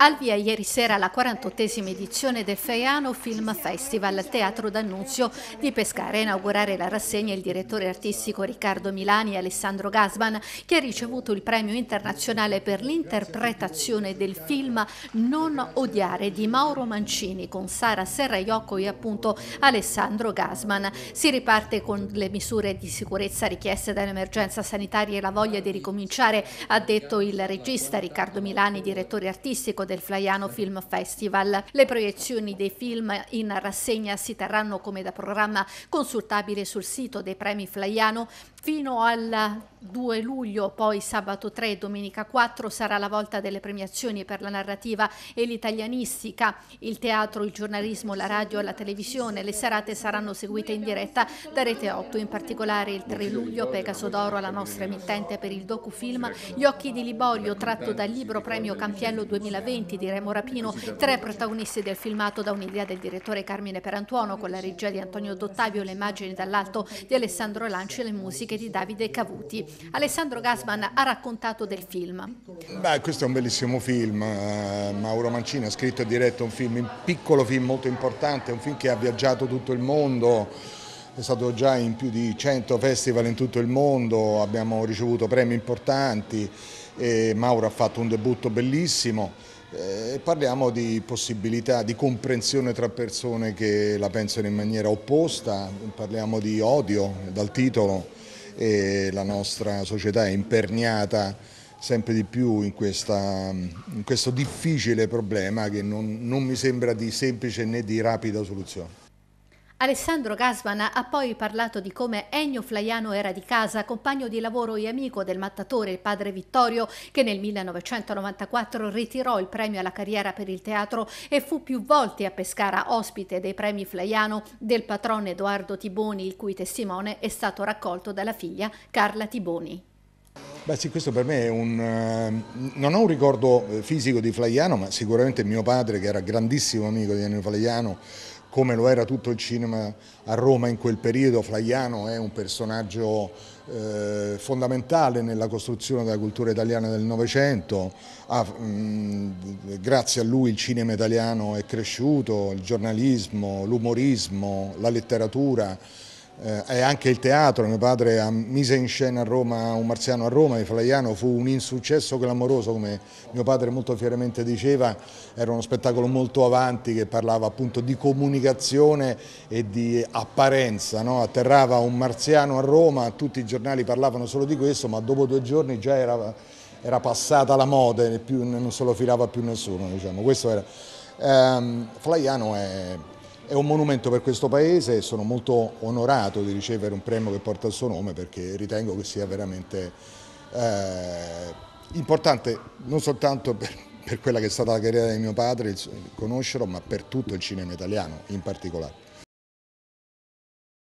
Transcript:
Al via ieri sera la 48esima edizione del Feiano Film Festival al Teatro d'Annunzio di Pescara. A inaugurare la rassegna il direttore artistico Riccardo Milani e Alessandro Gasman, che ha ricevuto il premio internazionale per l'interpretazione del film Non odiare di Mauro Mancini con Sara Serraiocco e appunto Alessandro Gasman. Si riparte con le misure di sicurezza richieste dall'emergenza sanitaria e la voglia di ricominciare, ha detto il regista Riccardo Milani, direttore artistico del Flaiano Film Festival. Le proiezioni dei film in rassegna si terranno come da programma consultabile sul sito dei premi Flaiano fino al 2 luglio, poi sabato 3 e domenica 4 sarà la volta delle premiazioni per la narrativa e l'italianistica, il teatro, il giornalismo, la radio, la televisione. Le serate saranno seguite in diretta da Rete 8, in particolare il 3 luglio Pegaso d'Oro alla nostra emittente per il docufilm Gli occhi di Liborio tratto dal libro Premio Campiello 2020 momenti di Remo Rapino, tre protagonisti del filmato da un'idea del direttore Carmine Perantuono con la regia di Antonio Dottavio, le immagini dall'alto di Alessandro Lanci e le musiche di Davide Cavuti. Alessandro Gasman ha raccontato del film. Beh, questo è un bellissimo film, eh, Mauro Mancini ha scritto e diretto un film, un piccolo film molto importante, un film che ha viaggiato tutto il mondo è stato già in più di 100 festival in tutto il mondo, abbiamo ricevuto premi importanti, Mauro ha fatto un debutto bellissimo eh, parliamo di possibilità di comprensione tra persone che la pensano in maniera opposta, parliamo di odio dal titolo e la nostra società è imperniata sempre di più in, questa, in questo difficile problema che non, non mi sembra di semplice né di rapida soluzione. Alessandro Gasman ha poi parlato di come Ennio Flaiano era di casa, compagno di lavoro e amico del mattatore il padre Vittorio, che nel 1994 ritirò il premio alla carriera per il teatro e fu più volte a Pescara ospite dei premi Flaiano del patrono Edoardo Tiboni, il cui testimone è stato raccolto dalla figlia Carla Tiboni. Beh sì, questo per me è un... Eh, non ho un ricordo eh, fisico di Flaiano, ma sicuramente mio padre, che era grandissimo amico di Ennio Flaiano, come lo era tutto il cinema a Roma in quel periodo, Flaiano è un personaggio eh, fondamentale nella costruzione della cultura italiana del Novecento, ah, grazie a lui il cinema italiano è cresciuto, il giornalismo, l'umorismo, la letteratura, eh, è anche il teatro, mio padre ha mise in scena a Roma un marziano a Roma di Flaiano, fu un insuccesso clamoroso come mio padre molto fieramente diceva, era uno spettacolo molto avanti che parlava appunto di comunicazione e di apparenza, no? atterrava un marziano a Roma, tutti i giornali parlavano solo di questo, ma dopo due giorni già era, era passata la moda e non se lo filava più nessuno. Diciamo. Questo era. Ehm, Flaiano è è un monumento per questo Paese e sono molto onorato di ricevere un premio che porta il suo nome perché ritengo che sia veramente eh, importante non soltanto per, per quella che è stata la carriera di mio padre, conoscerlo, ma per tutto il cinema italiano in particolare.